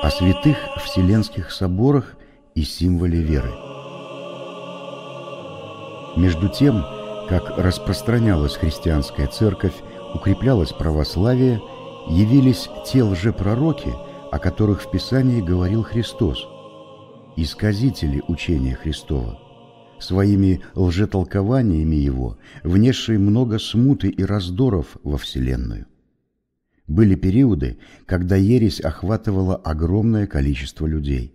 о святых вселенских соборах и символе веры. Между тем, как распространялась христианская церковь, укреплялось православие, явились те лжепророки, о которых в Писании говорил Христос, исказители учения Христова своими лжетолкованиями его, внесший много смуты и раздоров во Вселенную. Были периоды, когда ересь охватывала огромное количество людей.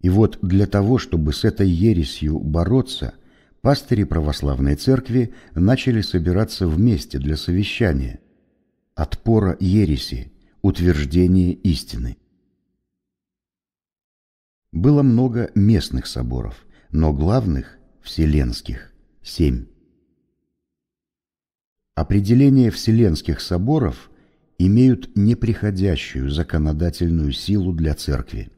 И вот для того, чтобы с этой ересью бороться, пастыри православной церкви начали собираться вместе для совещания, отпора ереси, утверждения истины было много местных соборов, но главных – вселенских – семь. Определения вселенских соборов имеют неприходящую законодательную силу для церкви.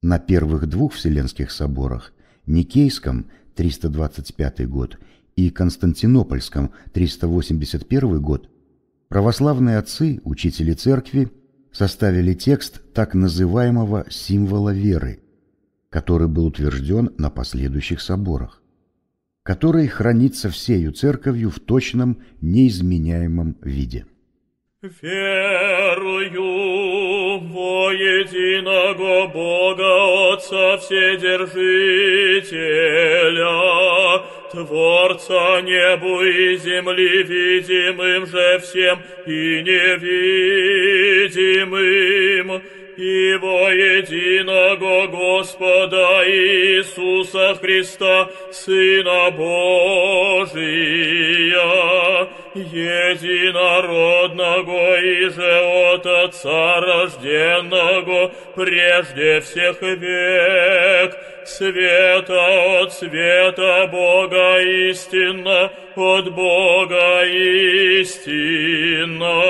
На первых двух вселенских соборах – Никейском, 325 год, и Константинопольском, 381 год – православные отцы, учители церкви, составили текст так называемого символа веры, который был утвержден на последующих соборах, который хранится всею церковью в точном, неизменяемом виде. «Верую во единого Бога Отца Вседержителя, Творца небу и земли, видимым же всем и невидимым, Его единого Господа Иисуса Христа, Сына Божия, единородного и же от Отца рожденного прежде всех век, света от света Бога истинно, от Бога истинно,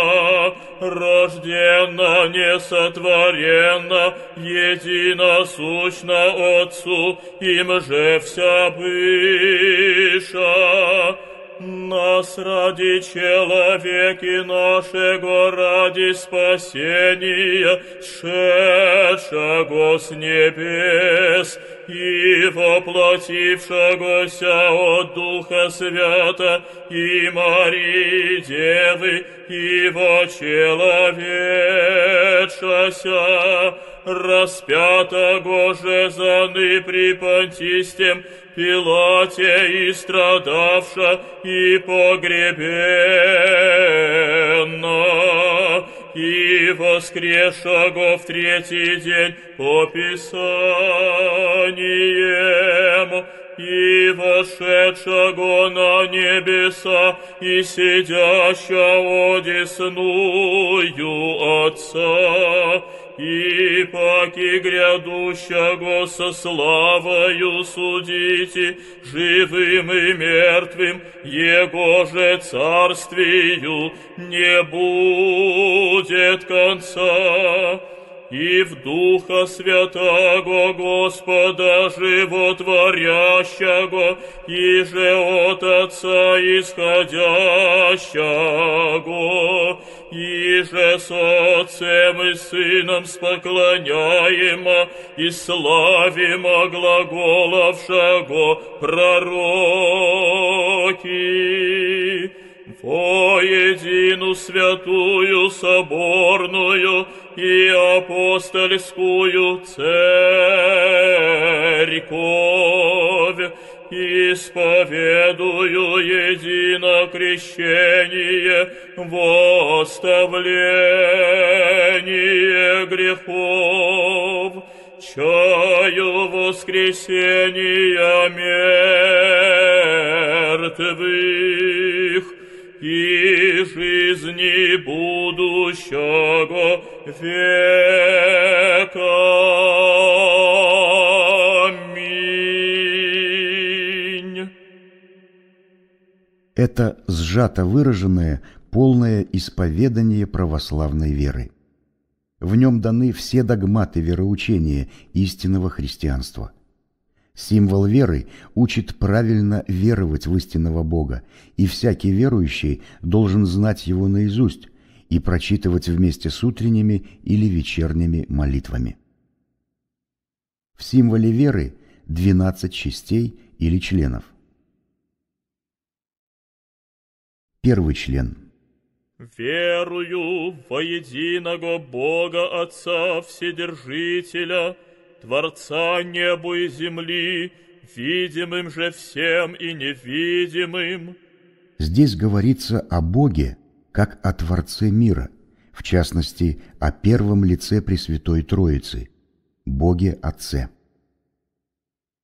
рожденно, несотворенно, единосущно Отцу, им же вся быша нас ради человеки нашего, ради спасения, шедшего с небес, и воплотившегося от Духа Свята, и Марии Девы, его человечася, распятого же заны при Понтистем Пилате и страдавша, и погребенно, и и воскресшего а в третий день по Писаниям, и вошедшего на небеса, и сидящего десную Отца, и паки грядущего со славою судите, живым и мертвым, Его же царствию не будет конца. И в Духа Святаго Господа Животворящего, и же от Отца Исходящего иже с Отцем и Сыном споклоняемо и славимо глаголовшего пророки. Во едину святую соборную и апостольскую церковь, исповедую едино крещение, восставление грехов, чаю воскресения мертвых и жизни будущего века. это сжато выраженное, полное исповедание православной веры. В нем даны все догматы вероучения истинного христианства. Символ веры учит правильно веровать в истинного Бога, и всякий верующий должен знать его наизусть и прочитывать вместе с утренними или вечерними молитвами. В символе веры 12 частей или членов – Первый член. «Верую во единого Бога Отца Вседержителя, Творца неба и земли, видимым же всем и невидимым». Здесь говорится о Боге, как о Творце мира, в частности, о первом лице Пресвятой Троицы, Боге Отце.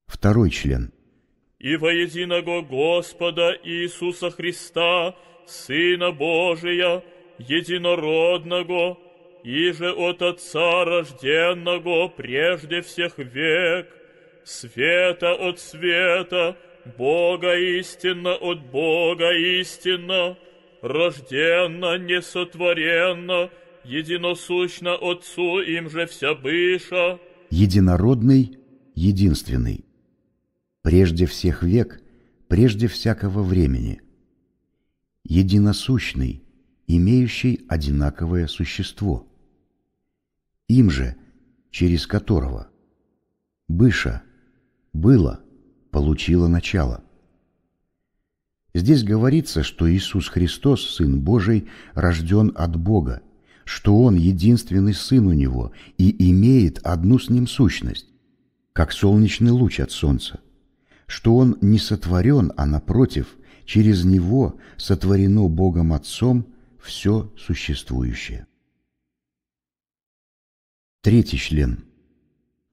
Второй член и во единого Господа Иисуса Христа, Сына Божия, единородного, и же от Отца рожденного прежде всех век, света от света, Бога истинно от Бога истинно, рожденно, несотворенно, единосущно Отцу им же вся быша. Единородный, единственный прежде всех век, прежде всякого времени, единосущный, имеющий одинаковое существо, им же, через которого, быша, было, получило начало. Здесь говорится, что Иисус Христос, Сын Божий, рожден от Бога, что Он единственный Сын у Него и имеет одну с Ним сущность, как солнечный луч от солнца что он не сотворен, а напротив, через него сотворено Богом Отцом все существующее. Третий член.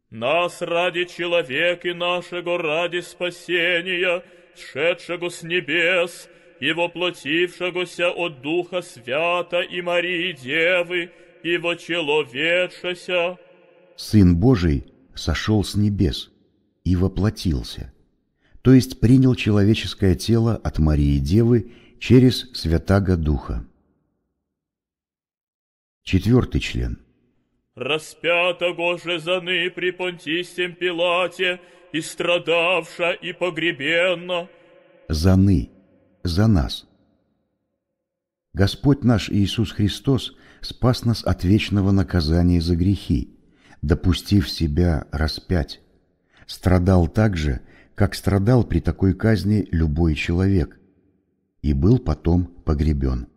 «Нас ради человека и нашего ради спасения, сшедшего с небес, и воплотившегося от Духа Свята и Марии Девы, и вочеловечася». Сын Божий сошел с небес и воплотился – то есть принял человеческое тело от Марии Девы через Святаго Духа. Четвертый член. «Распятого же заны при Понтистем Пилате, и страдавша, и погребенно». «Заны» — за нас. Господь наш Иисус Христос спас нас от вечного наказания за грехи, допустив себя распять. Страдал также как страдал при такой казни любой человек, и был потом погребен.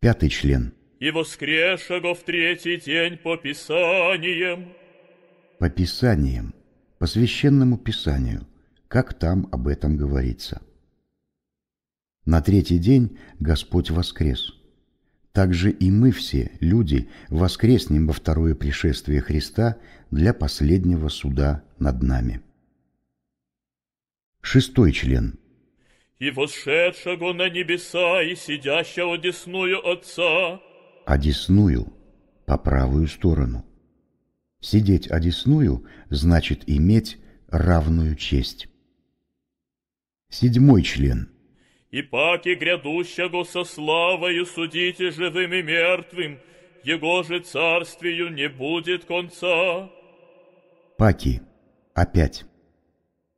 Пятый член. «И воскрешего в третий день по Писаниям». По Писаниям, по Священному Писанию, как там об этом говорится. На третий день Господь воскрес. Так же и мы все, люди, воскреснем во второе пришествие Христа для последнего суда над нами. Шестой член. «И восшедшего на небеса, и сидящего десную Отца». «Одесную» «А — по правую сторону. Сидеть одесную а значит иметь равную честь. Седьмой член. «И паки грядущего со славою судите живым и мертвым, его же царствию не будет конца». Паки. Опять.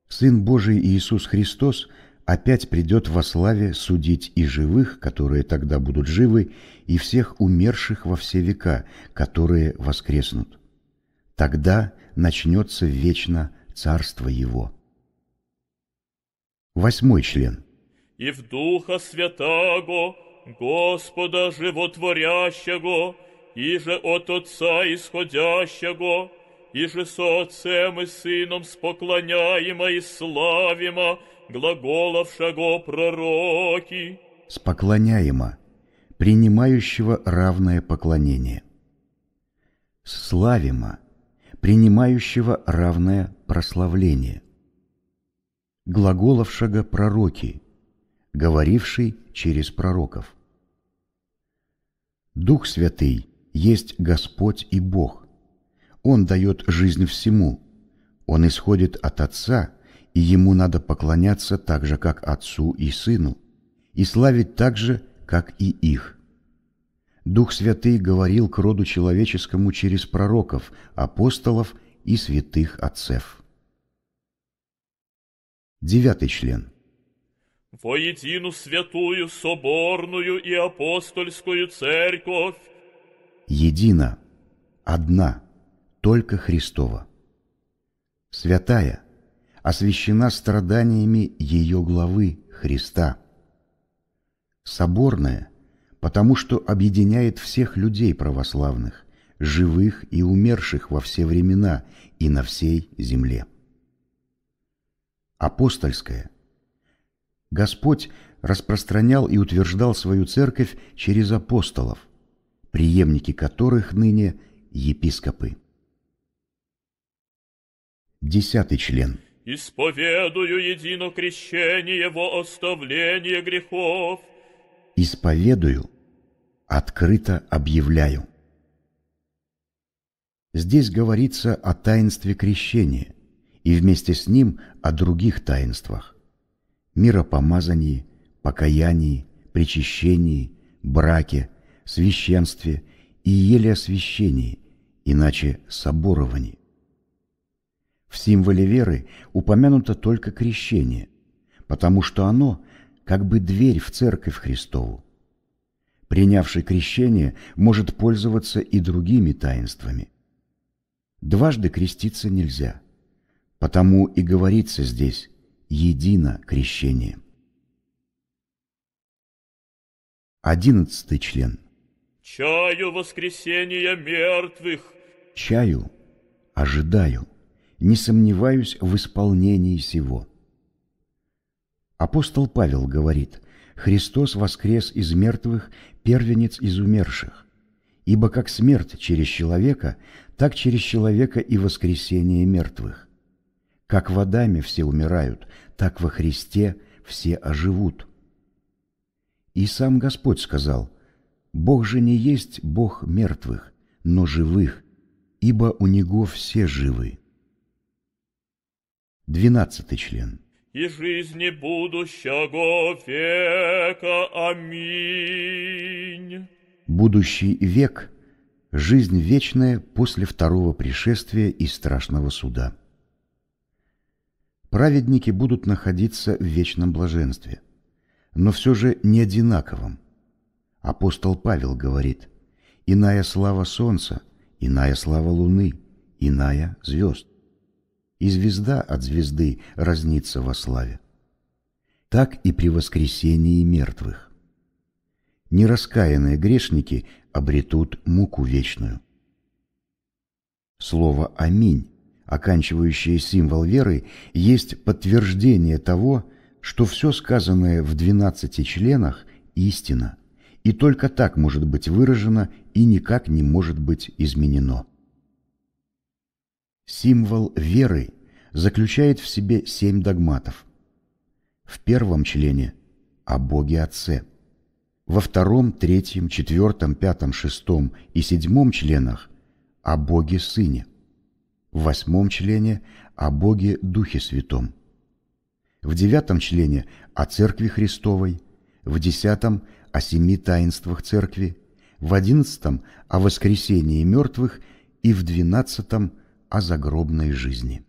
Сын Божий Иисус Христос опять придет во славе судить и живых, которые тогда будут живы, и всех умерших во все века, которые воскреснут. Тогда начнется вечно царство его. Восьмой член. «И в Духа Святаго, Господа Животворящего, и же от Отца Исходящего, і же Отцем ми Сином споклоняємо і славимо глаголовшего пророки. Споклоняемо, принимающего равное поклонение. Славимо, принимающего равное прославление. Глаголовшего пророки, говоривший через пророков. Дух Святый есть Господь и Бог, он дает жизнь всему. Он исходит от Отца, и Ему надо поклоняться так же, как Отцу и Сыну, и славить так же, как и их. Дух Святый говорил к роду человеческому через пророков, апостолов и святых отцев. Девятый член. «Воедину святую, соборную и апостольскую церковь». Едина, одна – только Христова. Святая освящена страданиями ее главы Христа. Соборная, потому что объединяет всех людей православных, живых и умерших во все времена и на всей земле. Апостольская. Господь распространял и утверждал свою церковь через апостолов, преемники которых ныне епископы. Десятый член. «Исповедую едино крещение во оставление грехов». «Исповедую, открыто объявляю». Здесь говорится о таинстве крещения и вместе с ним о других таинствах – миропомазании, покаянии, причащении, браке, священстве и еле освящении, иначе соборовании. В символе веры упомянуто только крещение, потому что оно как бы дверь в церковь Христову. Принявший крещение может пользоваться и другими таинствами. Дважды креститься нельзя, потому и говорится здесь «едино крещение». Одиннадцатый член. «Чаю воскресения мертвых». «Чаю ожидаю» не сомневаюсь в исполнении сего». Апостол Павел говорит, «Христос воскрес из мертвых, первенец из умерших, ибо как смерть через человека, так через человека и воскресение мертвых. Как в Адаме все умирают, так во Христе все оживут». И сам Господь сказал, «Бог же не есть Бог мертвых, но живых, ибо у Него все живы». Двенадцатый член. И жизни будущего века. Аминь. Будущий век – жизнь вечная после второго пришествия и страшного суда. Праведники будут находиться в вечном блаженстве, но все же не одинаковым. Апостол Павел говорит, «Иная слава солнца, иная слава луны, иная звезд» и звезда от звезды разнится во славе. Так и при воскресении мертвых. Нераскаянные грешники обретут муку вечную. Слово «Аминь», оканчивающее символ веры, есть подтверждение того, что все сказанное в двенадцати членах – истина, и только так может быть выражено и никак не может быть изменено. Символ веры заключает в себе семь догматов. В первом члене – о Боге Отце. Во втором, третьем, четвертом, пятом, шестом и седьмом членах – о Боге Сыне. В восьмом члене – о Боге Духе Святом. В девятом члене – о Церкви Христовой. В десятом – о семи таинствах Церкви. В одиннадцатом – о воскресении мертвых. И в двенадцатом – о загробной жизни.